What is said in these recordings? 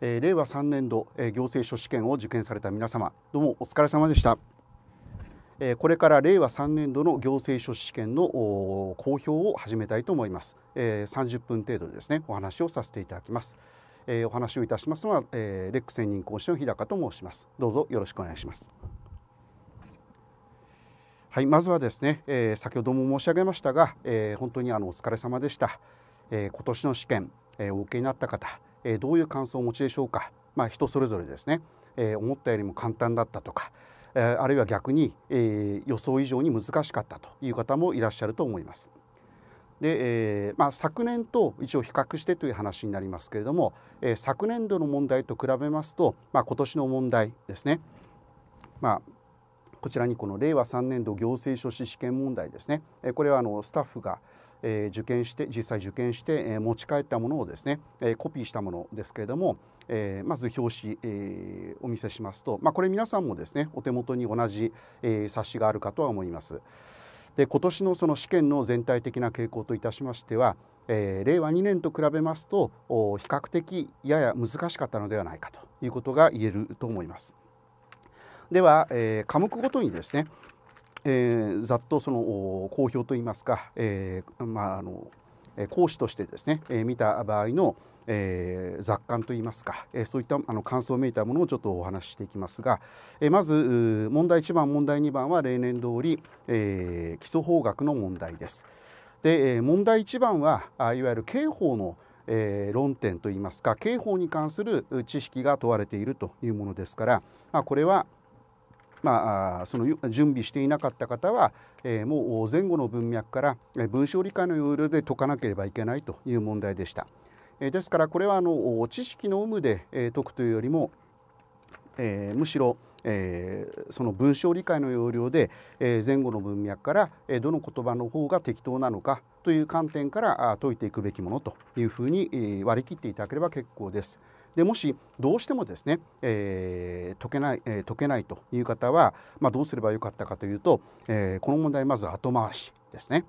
えー、令和3年度、えー、行政書試験を受験された皆様どうもお疲れ様でした、えー、これから令和3年度の行政書試験の公表を始めたいと思います、えー、30分程度ですねお話をさせていただきます、えー、お話をいたしますのは、えー、レック専任講師の日高と申しますどうぞよろしくお願いしますはい、まずはですね、えー、先ほども申し上げましたが、えー、本当にあのお疲れ様でした、えー、今年の試験、えー、お受けになった方えどういう感想をお持ちでしょうか、まあ、人それぞれですね、え思ったよりも簡単だったとか、えあるいは逆に、え予想以上に難しかったという方もいらっしゃると思います。で、えーまあ、昨年と一応比較してという話になりますけれども、えー、昨年度の問題と比べますと、まあ、今年の問題ですね、まあ、こちらにこの令和3年度行政書士試験問題ですね、えー、これはあのスタッフが、え受験して実際受験して、え持ち帰ったものをですね、えコピーしたものですけれども、えまず表紙、お見せしますと、まあ、これ皆さんもですねお手元に同じ、え冊子があるかとは思います。で今年のその試験の全体的な傾向といたしましては、えー、令和2年と比べますと比較的やや難しかったのではないかということが言えると思います。では、えー、科目ごとにですね、えー、ざっとその公表といいますか、えー、まああの講師としてですね、えー、見た場合の、えー、雑感といいますか、えー、そういったあの感想をめいたものをちょっとお話ししていきますが、えー、まず問題1番問題2番は例年通り、えー、基礎法学の問題です。で、問題1番はいわゆる刑法のえー、論点といいますか刑法に関する知識が問われているというものですから、まあ、これはまあ、その準備していなかった方は、えー、もう前後の文脈から文章理解の要領で解かなければいけないという問題でした。えー、ですからこれはあの知識の有無で、え解くというよりも、えー、むしろえー、その文章理解の要領で、えー、前後の文脈から、えー、どの言葉の方が適当なのかという観点から解いていくべきものというふうに、え割り切っていただければ結構です。でもしどうしてもですね、えー、解けない、えー、解けないという方は、まあ、どうすればよかったかというと、えー、この問題まず後回しですね。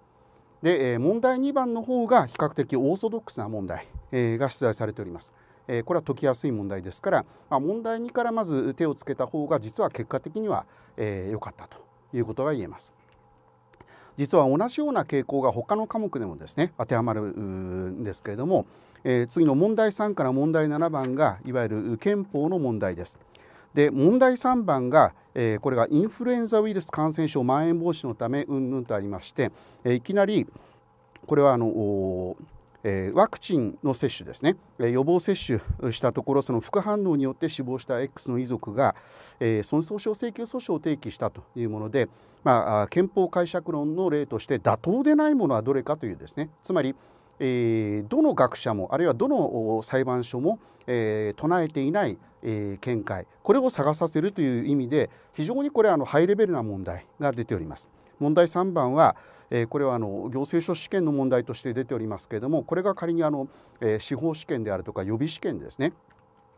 で、えー、問題2番の方が比較的オーソドックスな問題、えー、が出題されております。えー、これは解きやすい問題ですから、まあ、問題2からまず手をつけた方が実は結果的には良、えー、かったということが言えます。実は同じような傾向が他の科目でもですね当てはまるんですけれども、えー、次の問題3から問題7番がいわゆる憲法の問題です。で問題3番が、えー、これがインフルエンザウイルス感染症まん延防止のためうんぬんとありまして、えー、いきなりこれはあのえワクチンの接種ですね、え予防接種したところその副反応によって死亡した X の遺族が、え損傷症請求訴訟を提起したというもので、まあ、憲法解釈論の例として妥当でないものはどれかというですねつまりえー、どの学者もあるいはどの裁判所も、えー、唱えていない、えー、見解これを探させるという意味で非常にこれあのハイレベルな問題が出ております。問題3番は、えー、これはあの行政書士試験の問題として出ておりますけれどもこれが仮にあの、えー、司法試験であるとか予備試験ですね、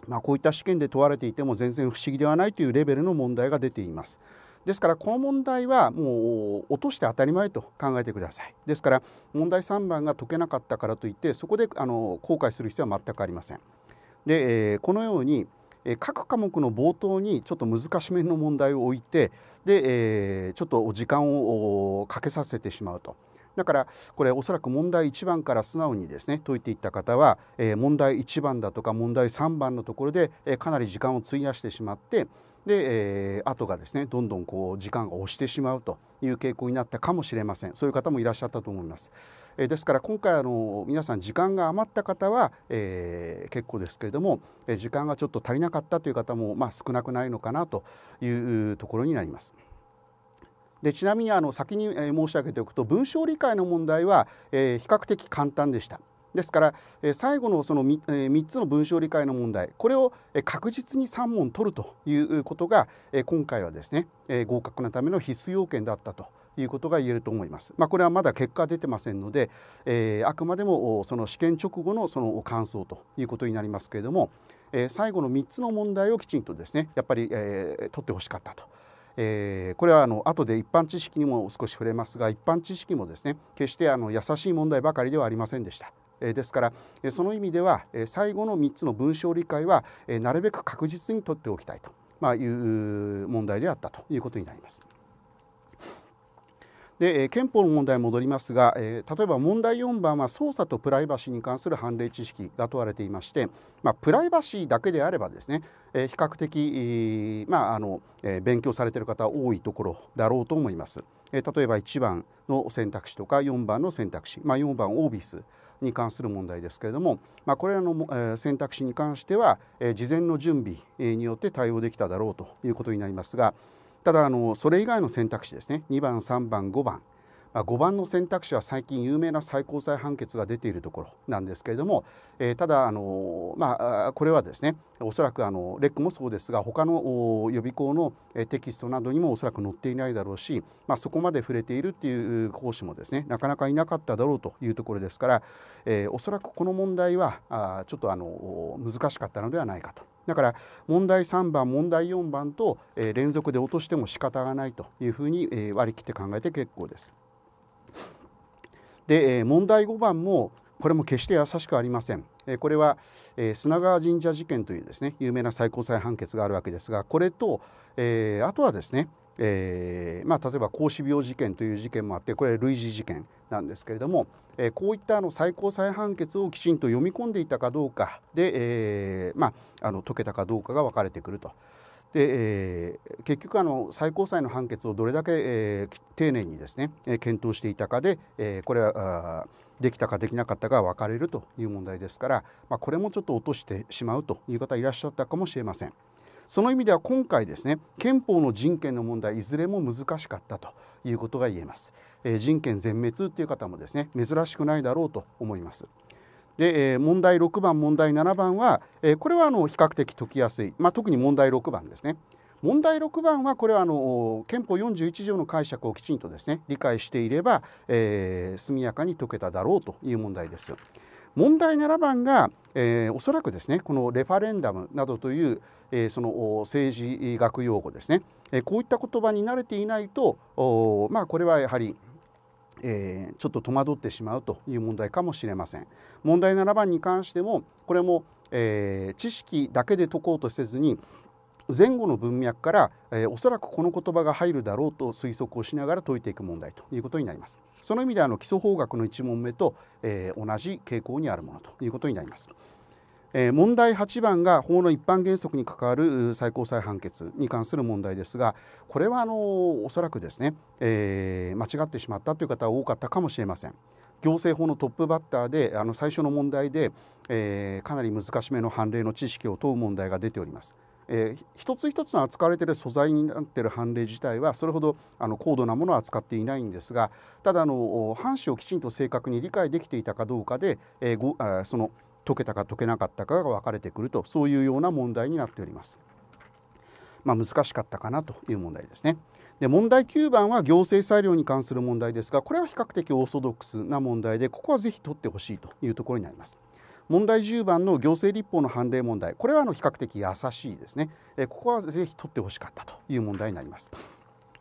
まあ、こういった試験で問われていても全然不思議ではないというレベルの問題が出ています。ですからこの問題はもう落として当たり前と考えてくださいですから問題3番が解けなかったからといってそこであの後悔する必要は全くありませんで、えー、このように各科目の冒頭にちょっと難しめの問題を置いてで、えー、ちょっと時間をかけさせてしまうとだからこれおそらく問題1番から素直にですね解いていった方は、え問題1番だとか問題3番のところで、えかなり時間を費やしてしまってで、えー、後がですねどんどんこう時間が押してしまうという傾向になったかもしれませんそういう方もいらっしゃったと思います、えー、ですから今回あの皆さん時間が余った方は、えー、結構ですけれども、え時間がちょっと足りなかったという方も、まあ、少なくないのかなというところになります。でちなみにあの先に申し上げておくと文章理解の問題は、え比較的簡単でした。ですから、え最後のその 3,、え3つの文章理解の問題これを確実に3問取るということが、え今回はですね、え合格のための必須要件だったということが言えると思います。まあ、これはまだ結果出てませんので、えー、あくまでもその試験直後のその感想ということになりますけれども、えー、最後の3つの問題をきちんとですねやっぱり、えー、取ってほしかったと。えー、これはあの後で一般知識にも少し触れますが一般知識もですね決してあの優しい問題ばかりではありませんでした。ですからその意味では最後の3つの文章理解はなるべく確実に取っておきたいという問題であったということになります。で憲法の問題に戻りますが、例えば問題4番は捜査とプライバシーに関する判例知識が問われていまして、まあ、プライバシーだけであればですね、比較的、まああの勉強されている方多いところだろうと思います、例えば1番の選択肢とか4番の選択肢、まあ、4番オービスに関する問題ですけれども、まあ、これらの選択肢に関しては事前の準備によって対応できただろうということになりますがただあのそれ以外の選択肢ですね2番3番5番5番の選択肢は最近有名な最高裁判決が出ているところなんですけれども、えー、ただあの、まあ、これはですねおそらくあのレックもそうですが他の予備校のテキストなどにもおそらく載っていないだろうし、まあ、そこまで触れているっていう講師もですねなかなかいなかっただろうというところですから、えー、おそらくこの問題はあちょっとあの難しかったのではないかとだから問題3番問題4番と、え連続で落としても仕方がないというふうに、え割り切って考えて結構です。で問題5番もこれも決して優しくありません。これは砂川神社事件というですね有名な最高裁判決があるわけですがこれと、えー、あとはですね、えー、まあ、例えば孔子病事件という事件もあってこれ類似事件なんですけれども、えー、こういったあの最高裁判決をきちんと読み込んでいたかどうかで、えまあ、あの解けたかどうかが分かれてくるとで、えー、結局あの最高裁の判決をどれだけ、えー、丁寧にですね、え検討していたかで、えー、これはできたかできなかったか分かれるという問題ですから、まあ、これもちょっと落としてしまうという方いらっしゃったかもしれません。その意味では今回ですね憲法の人権の問題いずれも難しかったということが言えます、えー、人権全滅っていう方もですね珍しくないだろうと思います。で、問題6番問題7番は、これはあの比較的解きやすい、まあ、特に問題6番ですね。問題6番はこれはあの憲法41条の解釈をきちんとですね理解していれば、えー、速やかに解けただろうという問題です。問題7番が、えー、おそらくですねこのレファレンダムなどという、えー、その政治学用語ですね、えこういった言葉に慣れていないとまあこれはやはりえー、ちょっと戸惑ってしまうという問題かもしれません。問題7番に関してもこれも、えー、知識だけで解こうとせずに前後の文脈から、えー、おそらくこの言葉が入るだろうと推測をしながら解いていく問題ということになります。その意味であの基礎法学の1問目と、えー、同じ傾向にあるものということになります。問題8番が法の一般原則に関わる最高裁判決に関する問題ですがこれはあのおそらくですね、えー、間違ってしまったという方は多かったかもしれません。行政法のトップバッターであの最初の問題で、えー、かなり難しめの判例の知識を問う問題が出ております。えー、一つ一つの扱われている素材になっている判例自体はそれほどあの高度なものは扱っていないんですがただあの半紙をきちんと正確に理解できていたかどうかで、えー、ごあその「解けたか解けなかったかが分かれてくるとそういうような問題になっております。まあ、難しかったかなという問題ですね。で問題9番は行政裁量に関する問題ですがこれは比較的オーソドックスな問題でここはぜひ取ってほしいというところになります。問題10番の行政立法の判例問題これはあの比較的優しいですね。えここはぜひ取ってほしかったという問題になります。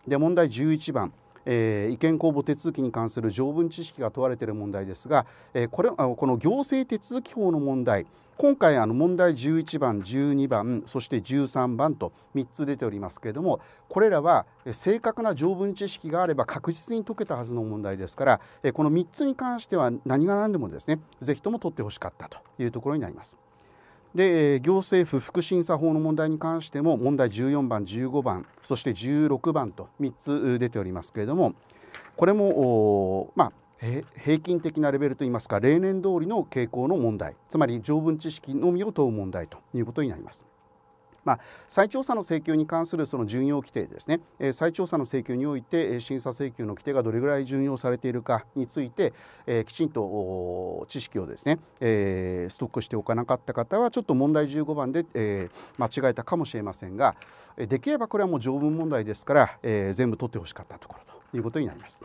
で問題11番えー、意見公募手続きに関する条文知識が問われている問題ですが、えー、これこの行政手続き法の問題今回あの問題11番12番そして13番と3つ出ておりますけれどもこれらは正確な条文知識があれば確実に解けたはずの問題ですからこの3つに関しては何が何でもですね是非とも取ってほしかったというところになります。で行政府副審査法の問題に関しても問題14番15番そして16番と3つ出ておりますけれどもこれもまあ平均的なレベルといいますか例年通りの傾向の問題つまり条文知識のみを問う問題ということになります。まあ、再調査の請求に関するその準用規定ですね、えー、再調査の請求において審査請求の規定がどれぐらい準用されているかについて、えー、きちんと知識をですね、えー、ストックしておかなかった方はちょっと問題15番で、えー、間違えたかもしれませんができればこれはもう条文問題ですから、えー、全部取ってほしかったところということになります。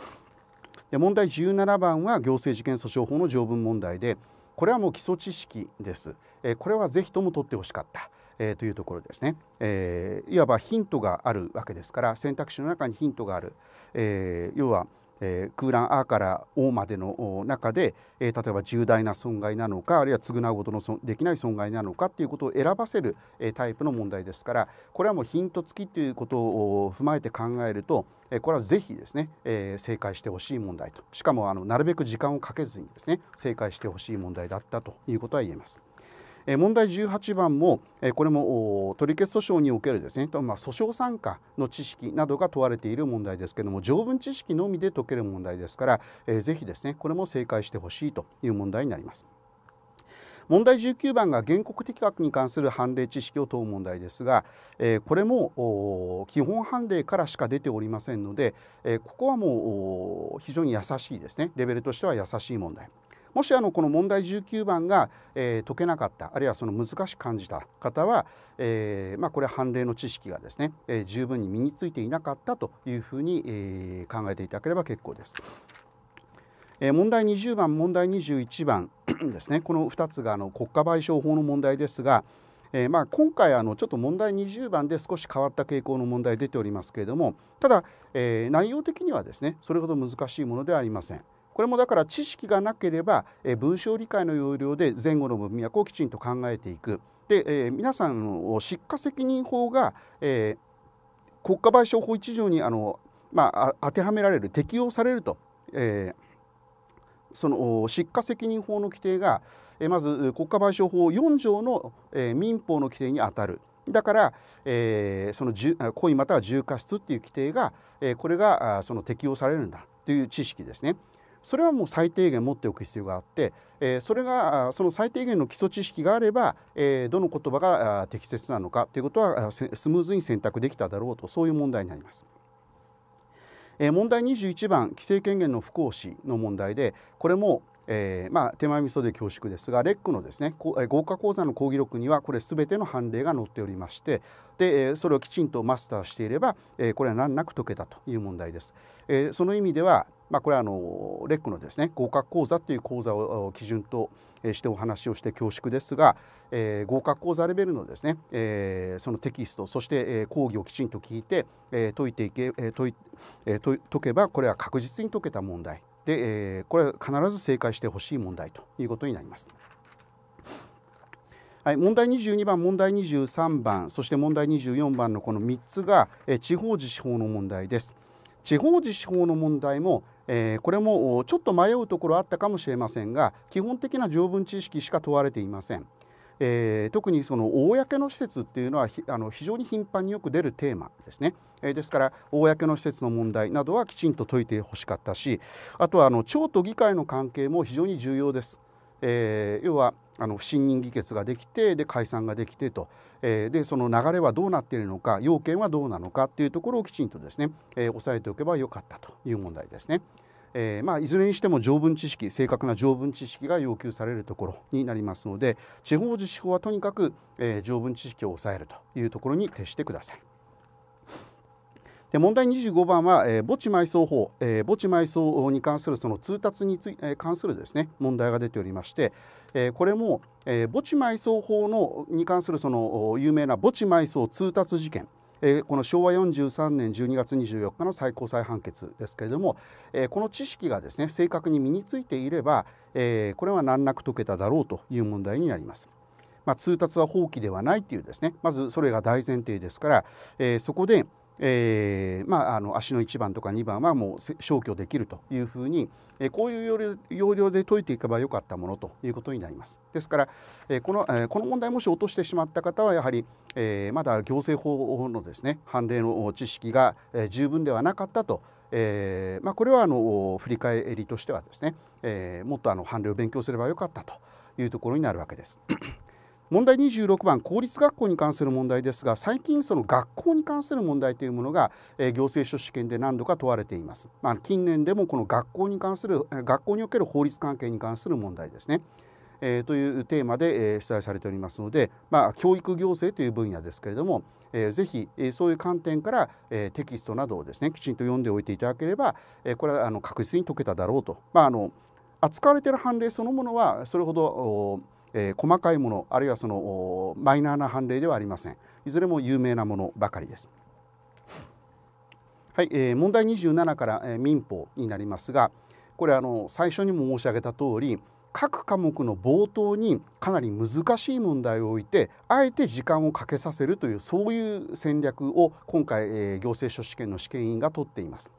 で問題17番は行政事件訴訟法の条文問題でこれはもう基礎知識です。えー、これはぜひとも取ってほしかった。えー、というところですね、えー、いわばヒントがあるわけですから選択肢の中にヒントがある、えー、要は、えー、空欄「A から「O までの中で、えー、例えば重大な損害なのかあるいは償うことのできない損害なのかっていうことを選ばせる、えー、タイプの問題ですからこれはもうヒント付きということを踏まえて考えるとこれはぜひですね、えー、正解してほしい問題としかもあのなるべく時間をかけずにですね正解してほしい問題だったということは言えます。問題18番も、これも取り消し訴訟におけるですね、まあ、訴訟参加の知識などが問われている問題ですけれども条文知識のみで解ける問題ですから、えー、ぜひですねこれも正解してほしいという問題になります。問題19番が原告適格に関する判例知識を問う問題ですが、えこれも基本判例からしか出ておりませんので、えここはもう非常に優しいですねレベルとしては優しい問題。もしあのこの問題19番が、えー、解けなかったあるいはその難しく感じた方は、えーまあ、これは判例の知識がですね、えー、十分に身についていなかったというふうに、えー、考えていただければ結構です。問題20番問題21番 ですねこの2つがあの国家賠償法の問題ですが、えーまあ、今回ちょっと問題20番で少し変わった傾向の問題出ておりますけれどもただ、えー、内容的にはですねそれほど難しいものではありません。これもだから知識がなければ、文章理解の要領で前後の文脈をきちんと考えていく。で、え皆さんを失火責任法が、え国家賠償法1条にあの、まあ、当てはめられる適用されると、えその失火責任法の規定が、えまず国家賠償法4条の、え民法の規定に当たる。だから、えー、その故意または重過失という規定が、えー、これがその適用されるんだという知識ですね。それはもう最低限持っておく必要があって、えー、それがその最低限の基礎知識があれば、えー、どの言葉が適切なのかということはスムーズに選択できただろうとそういう問題になります。え問題21番規制権限の不行使の問題でこれもえー、まあ、手前味噌で恐縮ですがレックのですね豪華講座の講義録にはこれ全ての判例が載っておりましてでそれをきちんとマスターしていれば、えこれは難なく解けたという問題です。えその意味では、まあ、これはあのレックのですね合格講座という講座を基準としてお話をして恐縮ですが、え合格講座レベルのですね、えそのテキストそして、え講義をきちんと聞いて、え解いていけ、え解けばこれは確実に解けた問題で、えー、これは必ず正解してほしい問題ということになります。はい、問題22番、問題23番、そして問題24番のこの3つが、え地方自治法の問題です。地方自治法の問題も、えー、これもちょっと迷うところあったかもしれませんが、基本的な条文知識しか問われていません。えー、特にその公の施設っていうのはあの非常に頻繁によく出るテーマですね、えー、ですから公の施設の問題などはきちんと解いてほしかったしあとはあの町と議会の関係も非常に重要です、えー、要はあの不信任議決ができてで解散ができてと、えー、でその流れはどうなっているのか要件はどうなのかっていうところをきちんとですね、えー、押さえておけばよかったという問題ですね。えー、まあ、いずれにしても条文知識正確な条文知識が要求されるところになりますので地方自治法はとにかく、えー、条文知識を抑えるというところに徹してください。で問題25番は、えー、墓地埋葬法、えー、墓地埋葬に関するその通達につい、えー、関するですね問題が出ておりまして、えー、これも、えー、墓地埋葬法のに関するその有名な墓地埋葬通達事件えー、この昭和43年12月24日の最高裁判決ですけれども、えー、この知識がですね正確に身についていれば、えー、これは難なく解けただろうという問題になります。まあ、通達は放棄ではないというですねまずそれが大前提ですから、えー、そこでえーまあ、あの足の1番とか2番はもう消去できるというふうに、えー、こういう要領要領で解いていけばよかったものということになります。ですから、えーこのえー、この問題もし落としてしまった方はやはり、えー、まだ行政法のですね判例の知識が、えー、十分ではなかったと。えーまあ、これはあの振り返りとしてはですね、えー、もっとあの判例を勉強すればよかったというところになるわけです。問題26番公立学校に関する問題ですが最近その学校に関する問題というものが、え行政書試験で何度か問われています、まあ、近年でもこの学校に関する学校における法律関係に関する問題ですねえー、というテーマで、えー、出題されておりますので、まあ、教育行政という分野ですけれども、えー、ぜひ、えー、そういう観点から、えー、テキストなどをですねきちんと読んでおいていただければ、えー、これはあの確実に解けただろうと、まあ、あの扱われている判例そのものはそれほどえー、細かいものあるいはそのマイナーな判例ではありませんいずれも有名なものばかりです。はいえー、問題27から、えー、民法になりますがこれあの最初にも申し上げた通り各科目の冒頭にかなり難しい問題を置いてあえて時間をかけさせるというそういう戦略を今回、えー、行政書士試験の試験委員が取っています。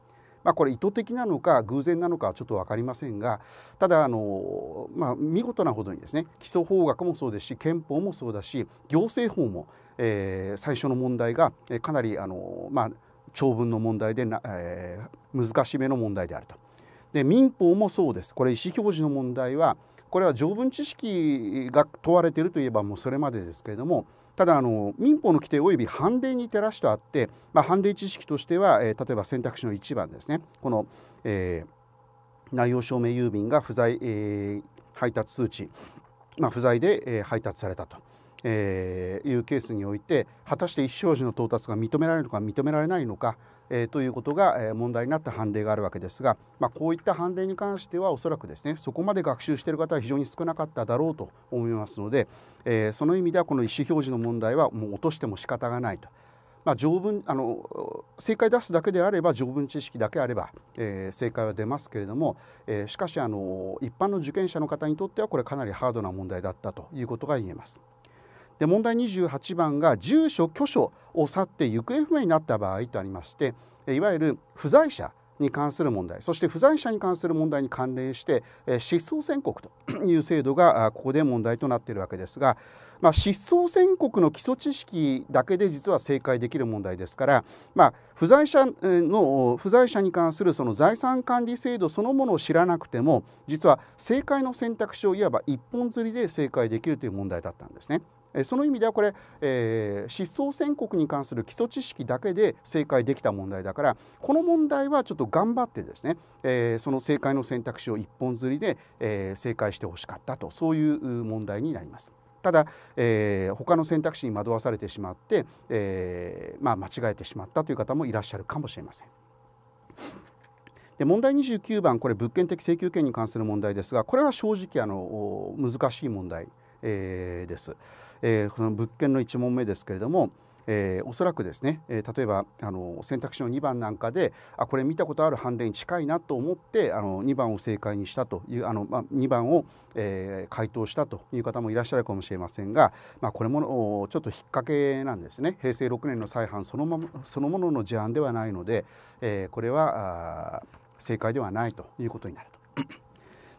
まあ、これ意図的なのか偶然なのかはちょっと分かりませんがただあの、まあ、見事なほどにですね基礎法学もそうですし憲法もそうだし行政法も、えー、最初の問題がかなりあの、まあ、長文の問題でな、えー、難しめの問題であると。で民法もそうですこれ意思表示の問題はこれは条文知識が問われているといえばもうそれまでですけれどもただあの民法の規定及び判例に照らしとあって、まあ、判例知識としては、えー、例えば選択肢の1番ですねこの、えー、内容証明郵便が不在、えー、配達通知、まあ、不在で、えー、配達されたと。えー、いうケースにおいて果たして一生時の到達が認められるのか認められないのかえー、ということが問題になった判例があるわけですが、まあ、こういった判例に関してはおそらくですねそこまで学習している方は非常に少なかっただろうと思いますので、えー、その意味ではこの意思表示の問題はもう落としても仕方がないと。まあ、条文あの正解出すだけであれば条文知識だけあれば、えー、正解は出ますけれども、えー、しかしあの一般の受験者の方にとってはこれかなりハードな問題だったということが言えます。で問題28番が住所居所を去って行方不明になった場合とありましていわゆる不在者に関する問題そして不在者に関する問題に関連して失踪宣告と いう制度がここで問題となっているわけですが、まあ、失踪宣告の基礎知識だけで実は正解できる問題ですから、まあ、不在者の不在者に関するその財産管理制度そのものを知らなくても実は正解の選択肢をいわば一本釣りで正解できるという問題だったんですね。その意味ではこれ、えー、失踪宣告に関する基礎知識だけで正解できた問題だからこの問題はちょっと頑張ってですね、えー、その正解の選択肢を一本釣りで、えー、正解してほしかったとそういう問題になります。ただ、えー、他の選択肢に惑わされてしまって、えーまあ、間違えてしまったという方もいらっしゃるかもしれません。で問題29番これ物件的請求権に関する問題ですがこれは正直あの難しい問題、えー、です。えー、この物件の1問目ですけれども、えー、おそらくですね、えー、例えばあの選択肢の2番なんかであこれ見たことある判例に近いなと思ってあの2番を正解にしたというあの、まあ、2番を、えー、回答したという方もいらっしゃるかもしれませんが、まあ、これもちょっと引っ掛けなんですね平成6年の再犯その,、ま、そのものの事案ではないので、えこれは正解ではないということになると。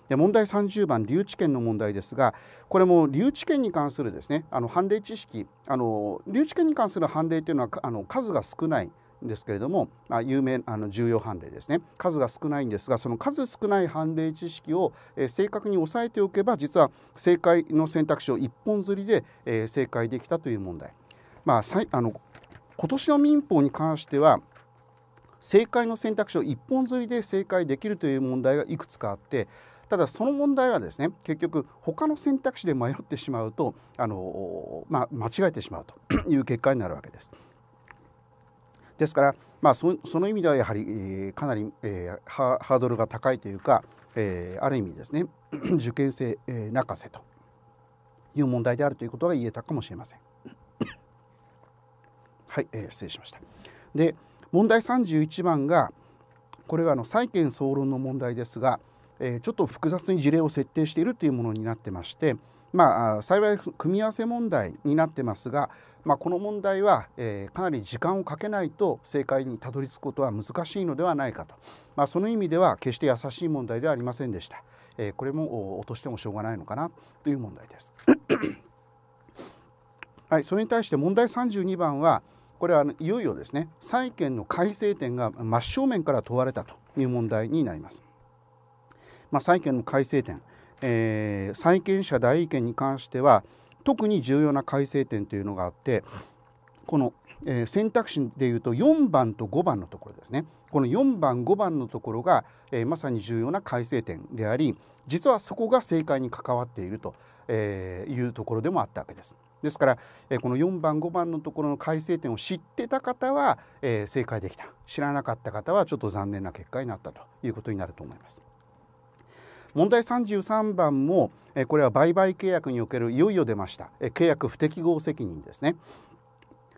で問題30番留置権の問題ですがこれも留置権に関するですねあの判例知識あの留置権に関する判例というのはあの数が少ないんですけれども、まあ、有名あの重要判例ですね数が少ないんですがその数少ない判例知識を、えー、正確に押さえておけば実は正解の選択肢を一本釣りで、えー、正解できたという問題。まあ、さいあの今年の民法に関しては正解の選択肢を一本釣りで正解できるという問題がいくつかあってただその問題はですね結局他の選択肢で迷ってしまうとあの、まあ、間違えてしまうと いう結果になるわけです。ですから、まあ、その意味ではやはり、えー、かなり、えー、ハードルが高いというか、えー、ある意味ですね 受験生、えー、泣かせという問題であるということが言えたかもしれません。はい、えー、失礼しました。で問題31番がこれはあの債権総論の問題ですがえちょっと複雑に事例を設定しているというものになってまして、まあ、幸い組み合わせ問題になってますが、まあ、この問題は、えかなり時間をかけないと正解にたどり着くことは難しいのではないかと、まあ、その意味では決して優しい問題ではありませんでした、えこれも落としてもしょうがないのかなという問題です。はい、それに対して問題32番はこれはいよいよですね債権の改正点が真正面から問われたという問題になります。まあ、債権の改正点、えー、債権者代位権に関しては特に重要な改正点というのがあってこの、えー、選択肢でいうと4番と5番のところですねこの4番5番のところが、えー、まさに重要な改正点であり実はそこが正解に関わっていると、えいうところでもあったわけです。ですから、えこの4番5番のところの改正点を知ってた方は、え正解できた知らなかった方はちょっと残念な結果になったということになると思います。問題33番もこれは売買契約におけるいよいよ出ました契約不適合責任ですね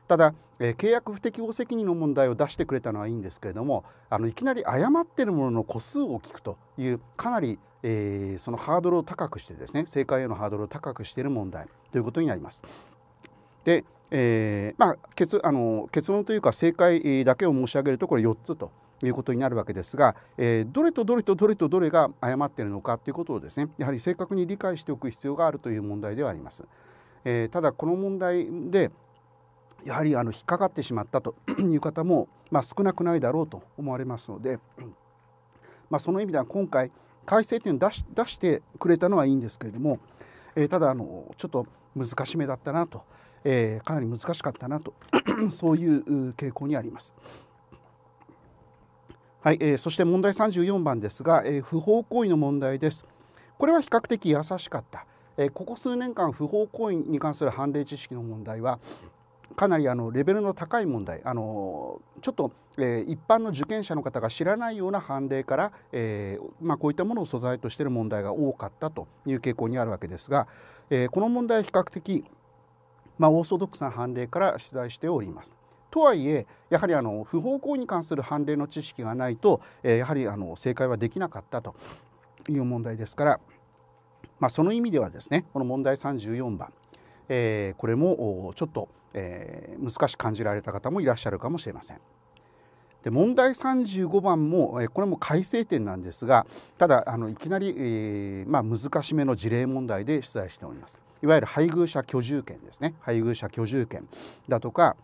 ただ、契約不適合責任の問題を出してくれたのはいいんですけれどもあのいきなり誤っているものの個数を聞くというかなり、えー、そのハードルを高くしてですね正解へのハードルを高くしている問題ということになります。で、えーまあ、結あの結論というか正解だけを申し上げるとこれ4つということになるわけですが、えー、どれとどれとどれとどれが誤っているのかということをですねやはり正確に理解しておく必要があるという問題ではあります。えー、ただこの問題でやはりあの引っかかってしまったと いう方も、まあ、少なくないだろうと思われますので、まあ、その意味では今回改正点を出し出してくれたのはいいんですけれども、えー、ただあのちょっと難しめだったなと、えー、かなり難しかったなと そういう傾向にあります。はい、えー、そして問題34番ですが、えー、不法行為の問題です。これは比較的優しかった。えー、ここ数年間不法行為に関する判例知識の問題はかなりあのレベルの高い問題あのちょっと、えー、一般の受験者の方が知らないような判例から、えーまあ、こういったものを素材としている問題が多かったという傾向にあるわけですが、えー、この問題は比較的、まあ、オーソドックスな判例から出題しております。とはいえやはりあの不法行為に関する判例の知識がないと、えー、やはりあの正解はできなかったという問題ですから、まあ、その意味ではですねこの問題34番、えー、これもちょっと、えー、難しく感じられた方もいらっしゃるかもしれません。で問題35番もこれも改正点なんですがただあのいきなり、えー、まあ、難しめの事例問題で出題しておりますいわゆる配偶者居住権ですね配偶者居住権だとか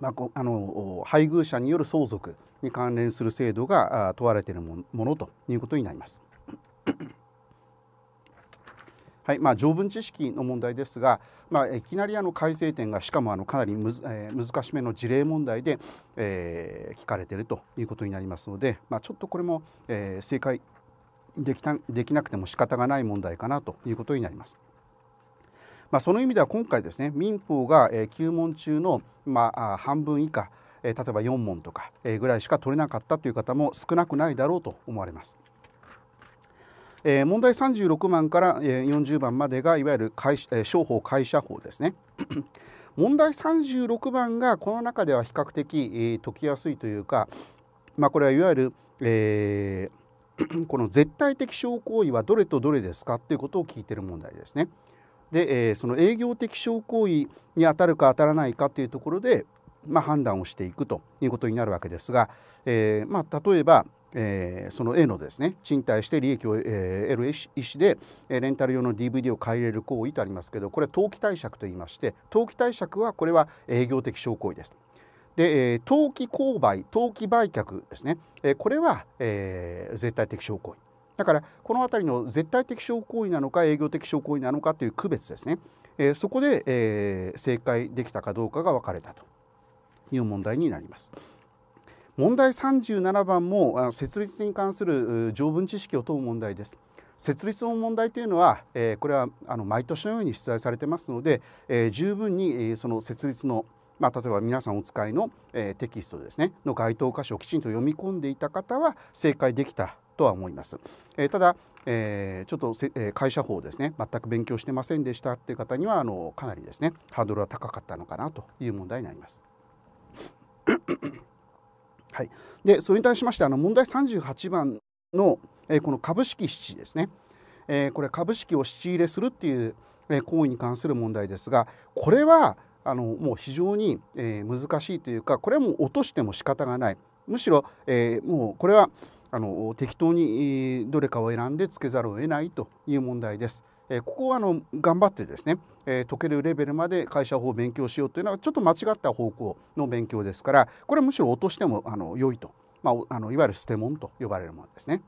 まあ、あの配偶者による相続に関連する制度が問われているものということになります。はいまあ、条文知識の問題ですが、まあ、いきなりあの改正点がしかもあのかなりむ、ず、えー、難しめの事例問題で、えー、聞かれているということになりますので、まあ、ちょっとこれも、えー、正解できたできなくても仕方がない問題かなということになります。まあ、その意味では今回ですね民法が9問中の、まあ、半分以下例えば4問とかぐらいしか取れなかったという方も少なくないだろうと思われます。問題36番から40番までがいわゆる商法会社法ですね。問題36番がこの中では比較的、解きやすいというか、まあ、これはいわゆる、えー、この絶対的証行為はどれとどれですかということを聞いている問題ですね。で、えー、その営業的商行為に当たるか当たらないかというところで、まあ、判断をしていくということになるわけですが、えーまあ、例えば、えー、その A のですね賃貸して利益を、えー、得る意思で、えー、レンタル用の DVD を買い入れる行為とありますけどこれは投機貸借と言いまして投機貸借はこれは営業的商行為です。で、投機購買投機売却ですね、これは、えー、絶対的証行為。だからこの辺りの絶対的証行為なのか営業的証行為なのかという区別ですね、えー、そこで、えー、正解できたかどうかが分かれたという問題になります。問題37番も設立に関する条文知識を問う問題です。設立の問題というのは、えー、これはあの毎年のように出題されてますので、えー、十分に、えー、その設立のまあ、例えば皆さんお使いの、えー、テキストですねの該当箇所をきちんと読み込んでいた方は正解できたとは思います。えただ、えちょっと、え会社法ですね全く勉強してませんでしたという方にはあのかなりですねハードルは高かったのかなという問題になります。はい、でそれに対しましてあの問題38番の、えこの株式質ですね、えこれ株式を質入れするっていう、え行為に関する問題ですがこれはあのもう非常に、え難しいというかこれはもう落としても仕方がないむしろ、えもうこれはあの適当にどれかを選んでつけざるを得ないという問題です。ここはあの頑張ってですね、解けるレベルまで会社法を勉強しようというのはちょっと間違った方向の勉強ですからこれはむしろ落としてもあの良いと、まあ、あのいわゆる捨て物と呼ばれるものですね。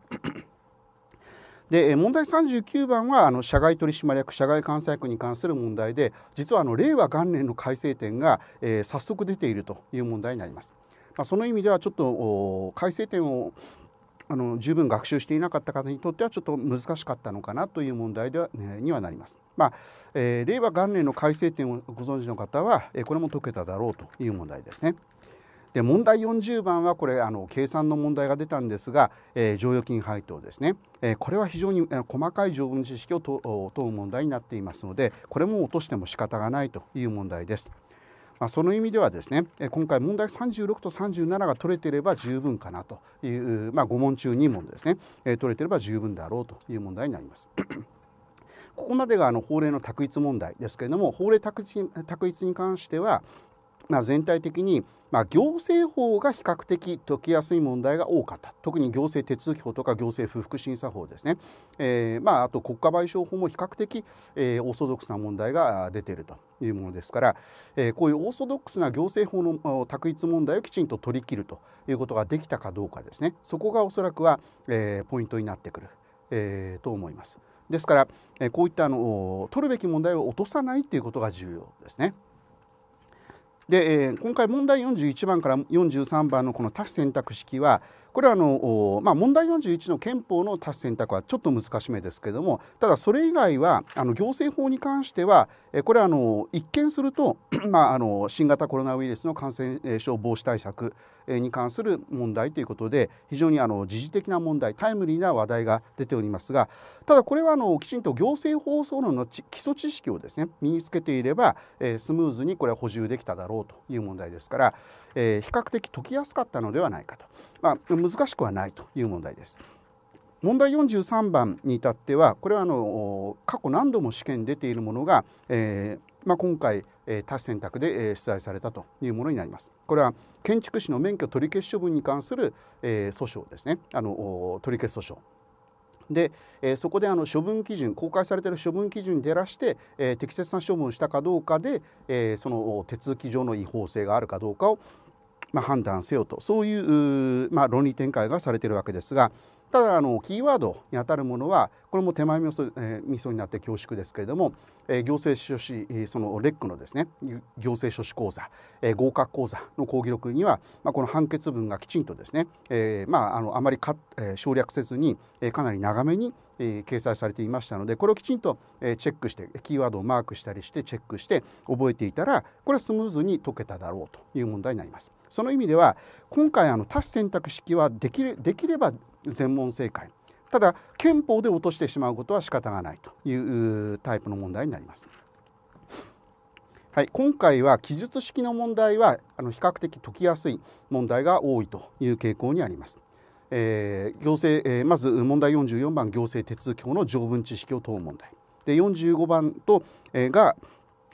で問題39番はあの社外取締役社外監査役に関する問題で実はあの令和元年の改正点が、えー、早速出ているという問題になります。まあ、その意味ではちょっと改正点をあの十分学習していなかった方にとってはちょっと難しかったのかなという問題では、ね、にはなります。まあえー、令和元年の改正点をご存知の方は、えー、これも解けただろうという問題ですね。で問題40番はこれあの計算の問題が出たんですが、えー、剰余金配当ですね、えー、これは非常に、えー、細かい条文知識を問う問題になっていますのでこれも落としても仕方がないという問題です。まあ、その意味ではですね今回問題36と37が取れていれば十分かなという、まあ、5問中2問ですね取れていれば十分だろうという問題になります。ここまでがあの法令の択一問題ですけれども法令択一に関しては、まあ、全体的にまあ、行政法が比較的解きやすい問題が多かった特に行政手続法とか行政不服審査法ですね、えーまあ、あと国家賠償法も比較的、えー、オーソドックスな問題が出ているというものですから、えー、こういうオーソドックスな行政法の択一問題をきちんと取り切るということができたかどうかですねそこがおそらくは、えー、ポイントになってくる、えー、と思います。ですから、えー、こういったあの取るべき問題を落とさないということが重要ですね。で、えー、今回問題41番から43番のこの多選択式はこれはあの、まあ、問題41の憲法の多選択はちょっと難しめですけどもただそれ以外はあの行政法に関してはこれはあの一見すると、まあ、あの新型コロナウイルスの感染症防止対策に関する問題ということで非常にあの時事的な問題タイムリーな話題が出ておりますがただこれはあのきちんと行政放送論の基礎知識をですね身につけていれば、えー、スムーズにこれは補充できただろうという問題ですから、えー、比較的解きやすかったのではないかと、まあ、難しくはないという問題です。問題43番に至ってはこれはあの過去何度も試験に出ているものが、えー、まあ、今回、えー、多選択で、えー、出題されたというものになります。これは建築士の免許取り消し処分に関する、えー、訴訟ですねあの取り消し訴訟。で、えー、そこであの処分基準公開されている処分基準に照らして、えー、適切な処分をしたかどうかで、えー、その手続き上の違法性があるかどうかを、まあ、判断せよとそういう、まあ、論理展開がされているわけですがただあのキーワードにあたるものはこれも手前味噌,、えー、味噌になって恐縮ですけれども、えー、行政書士、えー、そのレックのですね行政書士講座、えー、合格講座の講義録には、まあ、この判決文がきちんとですね、えー、まああのあまりか、えー、省略せずに、えー、かなり長めに、えー、掲載されていましたのでこれをきちんと、えー、チェックしてキーワードをマークしたりしてチェックして覚えていたらこれはスムーズに解けただろうという問題になります。その意味では今回あの多選択式はできれできれば全問正解ただ憲法で落としてしまうことは仕方がないというタイプの問題になります。はい、今回は記述式の問題はあの比較的解きやすい問題が多いという傾向にあります。えー、行政、えー、まず問題44番行政手続き法の条文知識を問う問題で45番と、えー、が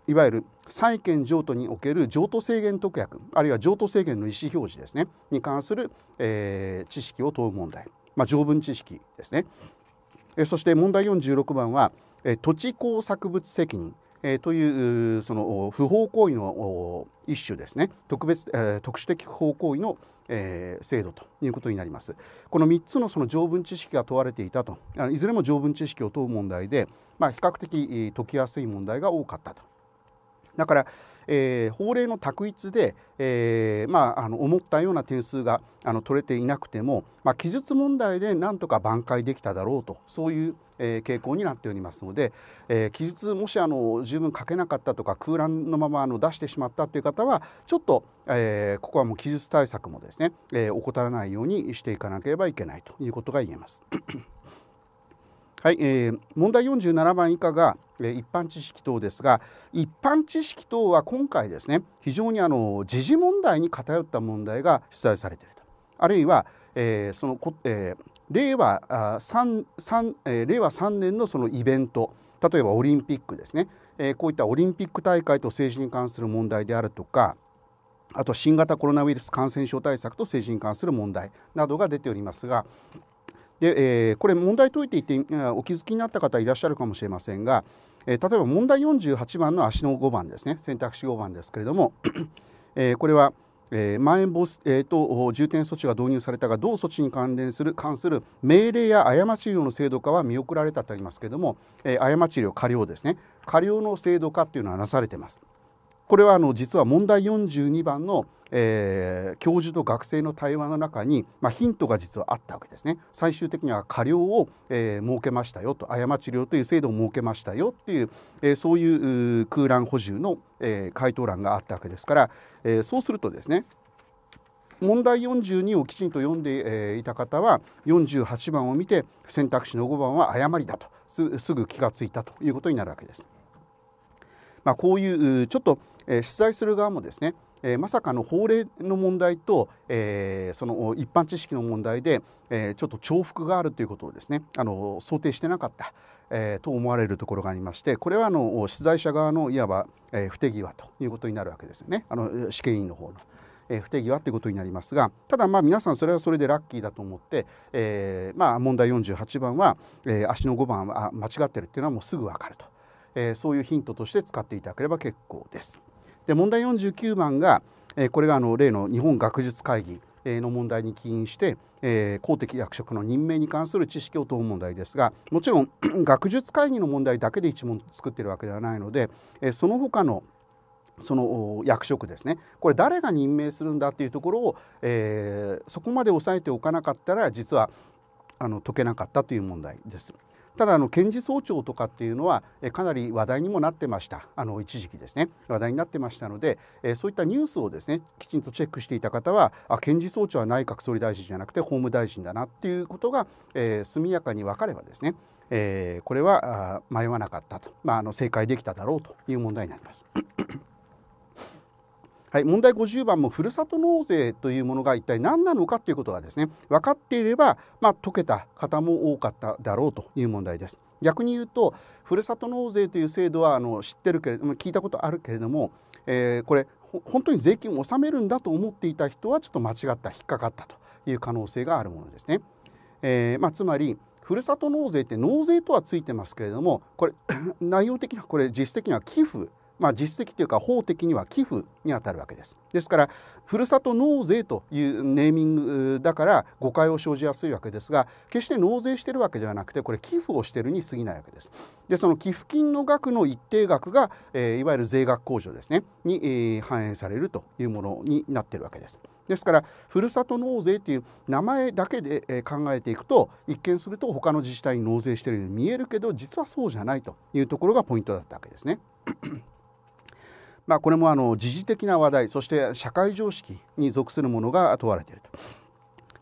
いわゆる債権譲渡における譲渡制限特約あるいは譲渡制限の意思表示ですねに関する、えー、知識を問う問題まあ、条文知識ですね。そして問題46番は土地工作物責任というその不法行為の一種ですね特別特殊的不法行為の制度ということになりますこの3つのその条文知識が問われていたといずれも条文知識を問う問題で、まあ、比較的解きやすい問題が多かったとだからえー、法令の択一で、えー、まあ、あの思ったような点数があの取れていなくても、まあ、記述問題でなんとか挽回できただろうとそういう、えー、傾向になっておりますので、えー、記述もしあの十分書けなかったとか空欄のままあの出してしまったという方はちょっと、えー、ここはもう記述対策もですね、えー、怠らないようにしていかなければいけないということが言えます。はいえー、問題47番以下が、えー、一般知識等ですが一般知識等は今回ですね非常にあの時事問題に偏った問題が出題されているとあるいは、えー、そのこ、えー、令和 3, 3、えー、令和3年のそのイベント例えばオリンピックですね、えー、こういったオリンピック大会と政治に関する問題であるとかあと新型コロナウイルス感染症対策と政治に関する問題などが出ておりますがで、えー、これ問題解いていてお気づきになった方いらっしゃるかもしれませんが、えー、例えば問題48番の足の5番ですね選択肢5番ですけれども、えー、これは、えー、まん延防止、えーと、重点措置が導入されたが同措置に関連する関する命令や過ち量の制度化は見送られたとありますけれども、えー、過ち量過料ですね過料の制度化というのはなされています。これは実は問題42番の「えー、教授と学生の対話の中に、まあ、ヒントが実はあったわけですね最終的には過料を、えー、設けましたよと過ち料という制度を設けましたよっていう、えー、そういう空欄補充の、え回答欄があったわけですから、えそうするとですね問題42をきちんと読んでいた方は48番を見て選択肢の5番は誤りだとすぐ気がついたということになるわけです。まあ、こういうちょっと出題する側もですねえー、まさかの法令の問題と、えー、その一般知識の問題で、えー、ちょっと重複があるということをですねあの想定してなかった、えー、と思われるところがありましてこれはあの取材者側のいわば、えー、不手際ということになるわけですよねあの試験委員の方の。えー、不手際ということになりますがただまあ皆さんそれはそれでラッキーだと思って、えーまあ、問題48番は、えー、足の5番は間違ってるっていうのはもうすぐ分かると、えー、そういうヒントとして使っていただければ結構です。で問題49番が、えー、これがあの例の日本学術会議の問題に起因して、えー、公的役職の任命に関する知識を問う問題ですがもちろん 学術会議の問題だけで一問作ってるわけではないので、えー、その他のその役職ですねこれ誰が任命するんだっていうところを、えー、そこまで押さえておかなかったら実はあの解けなかったという問題です。ただあの検事総長とかっていうのはかなり話題にもなってましたあの一時期ですね話題になってましたのでそういったニュースをですねきちんとチェックしていた方はあ検事総長は内閣総理大臣じゃなくて法務大臣だなっていうことが、えー、速やかに分かればですね、えー、これは迷わなかったと、まあ、あの正解できただろうという問題になります。はい、問題50番もふるさと納税というものが一体何なのかということがですね分かっていれば、まあ、解けた方も多かっただろうという問題です。逆に言うとふるさと納税という制度はあの知ってるけれども聞いたことあるけれども、えー、これ本当に税金を納めるんだと思っていた人はちょっと間違った引っかかったという可能性があるものですね。えーまあ、つまりふるさと納税って納税とはついてますけれどもこれ 内容的なこれ実質的には寄付まあ、実績というか法的には寄付にあたるわけです。ですからふるさと納税というネーミングだから誤解を生じやすいわけですが決して納税してるわけではなくてこれ寄付をしてるに過ぎないわけです。でその寄付金の額の一定額が、えー、いわゆる税額控除ですねに、えー、反映されるというものになってるわけです。ですからふるさと納税という名前だけで考えていくと一見すると他の自治体に納税しているように見えるけど実はそうじゃないというところがポイントだったわけですね。まあ、これもあの時事的な話題そして社会常識に属するものが問われていると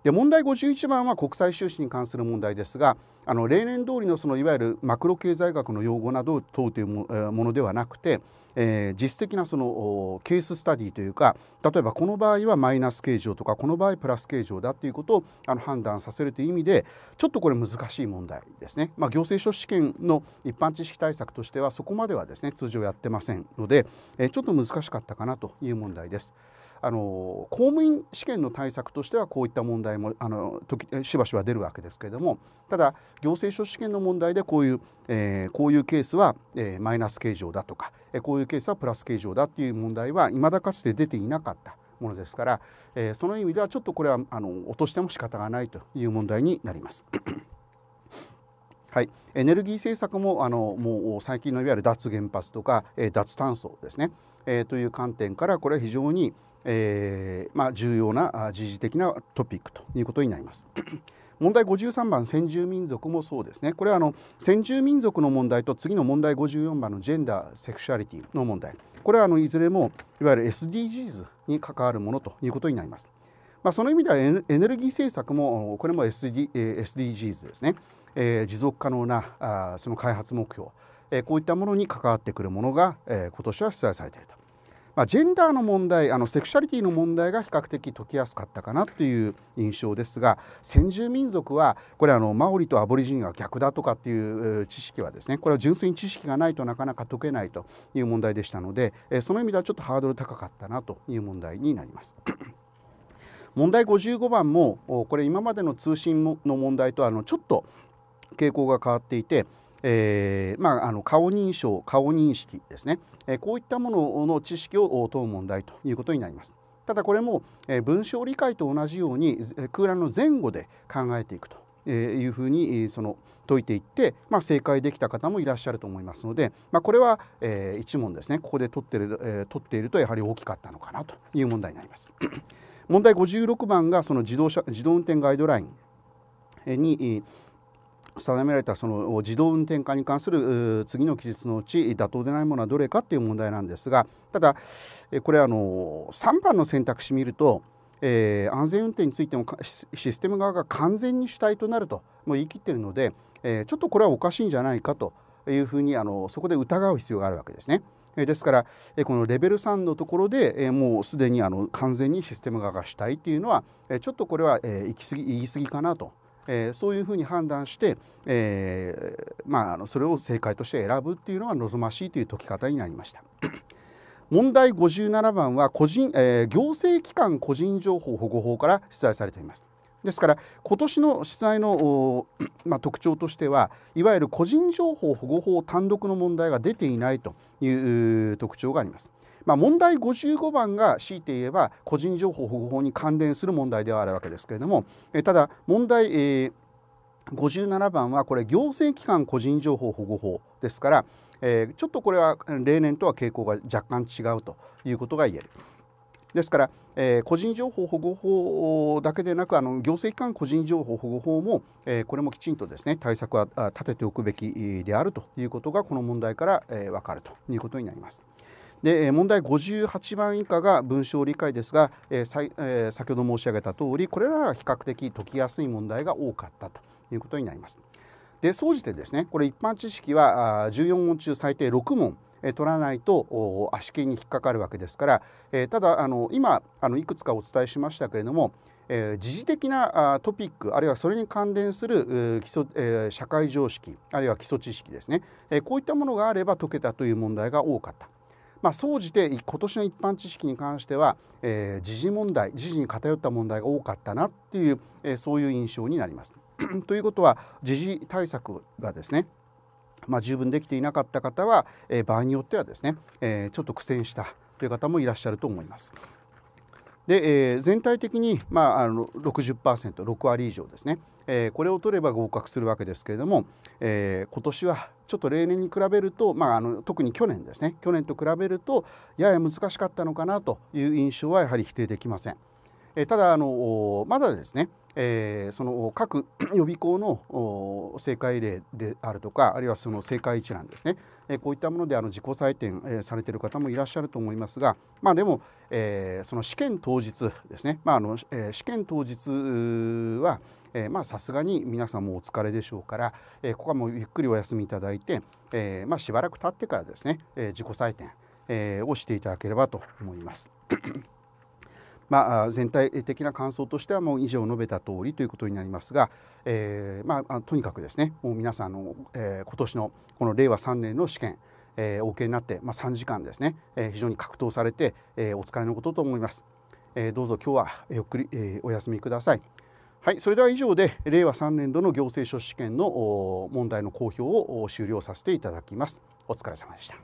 で問題51番は国際収支に関する問題ですがあの例年通りのそのいわゆるマクロ経済学の用語など等というものではなくて、えー、実質的なそのケーススタディというか例えばこの場合はマイナス形状とかこの場合プラス形状だということをあの判断させるという意味でちょっとこれ難しい問題ですね、まあ、行政書試験の一般知識対策としてはそこまではですね通常やってませんので、えー、ちょっと難しかったかなという問題です。あの公務員試験の対策としてはこういった問題もあの時しばしば出るわけですけれどもただ行政書試験の問題でこういう、えー、こういうケースは、えー、マイナス形状だとか、えー、こういうケースはプラス形状だっていう問題はいまだかつて出ていなかったものですから、えー、その意味ではちょっとこれはあの落としても仕方がないという問題になります。はい、エネルギー政策もあのもう最近のいわゆる脱原発とか、えー、脱炭素ですね、えー、という観点からこれは非常に、えーまあ、重要な時事的なトピックということになります。問題53番先住民族もそうですねこれはあの先住民族の問題と次の問題54番のジェンダーセクシュアリティの問題これはあのいずれもいわゆる SDGs に関わるものということになります、まあ、その意味ではエネルギー政策もこれも SD SDGs ですね、えー、持続可能なあその開発目標、えー、こういったものに関わってくるものが、えー、今年は出題されているとまあ、ジェンダーの問題あのセクシャリティの問題が比較的解きやすかったかなという印象ですが先住民族はこれあのマオリとアボリジンは逆だとかっていう知識はですねこれは純粋に知識がないとなかなか解けないという問題でしたので、その意味ではちょっとハードル高かったなという問題になります。問題55番もこれ今までの通信の問題とはちょっと傾向が変わっていてえー、まあ、あの顔認証顔認識ですね、えこういったものの知識を問う問題ということになります。ただこれも、え文章理解と同じように空欄の前後で考えていくというふうにその解いていって、まあ、正解できた方もいらっしゃると思いますので、まあ、これは、えー、一問ですねここで取ってる、えー、取っているとやはり大きかったのかなという問題になります。問題56番がその自動車自動運転ガイドラインに定められたその自動運転化に関する次の記述のうち妥当でないものはどれかという問題なんですがただこれあの3番の選択肢見ると、えー、安全運転についてもシステム側が完全に主体となるともう言い切っているので、えー、ちょっとこれはおかしいんじゃないかというふうにあのそこで疑う必要があるわけですね。ですから、このレベル3のところでもうすでにあの完全にシステム側が主体というのはちょっとこれは行き過ぎ言い過ぎかなとえー、そういうふうに判断して、えー、まあ、あのそれを正解として選ぶっていうのが望ましいという解き方になりました。問題57番は個人、えー、行政機関個人情報保護法から出題されています。ですから今年の出題の、まあ、特徴としてはいわゆる個人情報保護法単独の問題が出ていないという特徴があります。まあ、問題55番が強いて言えば個人情報保護法に関連する問題ではあるわけですけれども、えただ問題、えー、57番はこれ行政機関個人情報保護法ですから、えー、ちょっとこれは例年とは傾向が若干違うということが言える。ですから、えー、個人情報保護法だけでなくあの行政機関個人情報保護法も、えー、これもきちんとですね対策は立てておくべきであるということがこの問題から、えー、分かるということになります。で問題58番以下が文章理解ですが、えー、先ほど申し上げた通りこれらは比較的解きやすい問題が多かったということになります。で総じてですねこれ一般知識は14問中最低6問取らないと足切りに引っかかるわけですから、えー、ただあの今あのいくつかお伝えしましたけれども、えー、時事的なトピックあるいはそれに関連する基礎、えー、社会常識あるいは基礎知識ですね、えこういったものがあれば解けたという問題が多かったまあ、総じて今年の一般知識に関しては、えー、時事問題時事に偏った問題が多かったなっていう、えー、そういう印象になります。ということは時事対策がですねまあ、十分できていなかった方は、えー、場合によってはですね、えー、ちょっと苦戦したという方もいらっしゃると思います。で、えー、全体的に、まあ、あの60%、6割以上ですね、えー、これを取れば合格するわけですけれども、えー、今年はちょっと例年に比べると、まあ、あの特に去年ですね、去年と比べると、やや難しかったのかなという印象はやはり否定できません。えただあの、まだですね、えー、その各 予備校の正解例であるとかあるいはその正解一覧ですね、えー、こういったものであの自己採点、えー、されている方もいらっしゃると思いますが、まあ、でも、えー、その試験当日ですね、まああのえー、試験当日はまあさすがに皆さんもお疲れでしょうから、えー、ここはもうゆっくりお休みいただいて、えー、まあしばらく経ってからですね、えー、自己採点、えー、をしていただければと思います。まあ、全体的な感想としてはもう以上述べた通りということになりますが、えーまあ、とにかくですねもう皆さんの、えー、今年のこの令和3年の試験えー、お受けになって、まあ、3時間ですね、えー、非常に格闘されて、えー、お疲れのことと思います、えー、どうぞ今日はゆっくり、えー、お休みくださいはいそれでは以上で令和3年度の行政書試験の問題の公表を終了させていただきますお疲れ様でした